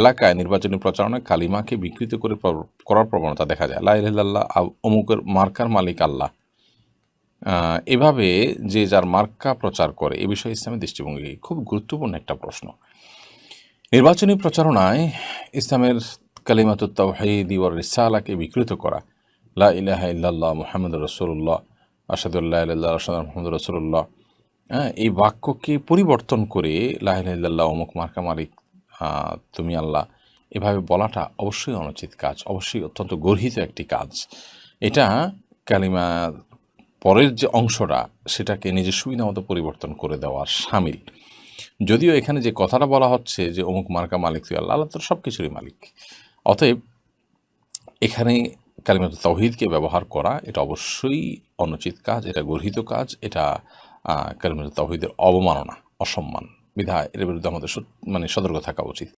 এলাকায় নির্বাচনী প্রচারণায় কালিমাকে বিকৃত করে করার প্রবণতা দেখা যায় লাই আল্লাহ অমুকের মার্কার মালিক আল্লাহ এভাবে যে যার মার্কা প্রচার করে এ বিষয়ে ইসলামের দৃষ্টিভঙ্গি খুব গুরুত্বপূর্ণ একটা প্রশ্ন নির্বাচনী প্রচারণায় ইসলামের কালিমাতুত্তাও ওয়ার রিসালাকে বিকৃত করা লা ইলাহা ইল্লাল্লাহ মোহাম্মদ রসুল্লাহ আসাদুল্লাহ আল্লাহ মোহাম্মদ রসুল্লাহ হ্যাঁ এই বাক্যকে পরিবর্তন করে লাহিল্লাহ অমুক মার্কা মালিক তুমি আল্লাহ এভাবে বলাটা অবশ্যই অনুচিত কাজ অবশ্যই অত্যন্ত গর্হিত একটি কাজ এটা কালিমা পরের যে অংশটা সেটাকে নিজের সুবিধা মতো পরিবর্তন করে দেওয়ার সামিল যদিও এখানে যে কথাটা বলা হচ্ছে যে অমুক মার্কা মালিক তুই আল্লাহ আল্লাহ তো সব কিছুরই মালিক অতএব এখানে কালিমাত তহিদকে ব্যবহার করা এটা অবশ্যই অনুচিত কাজ এটা গর্হিত কাজ এটা কালিমাত তহিদের অবমাননা অসম্মান বিধায় এর বিরুদ্ধে আমাদের মানে সতর্ক থাকা উচিত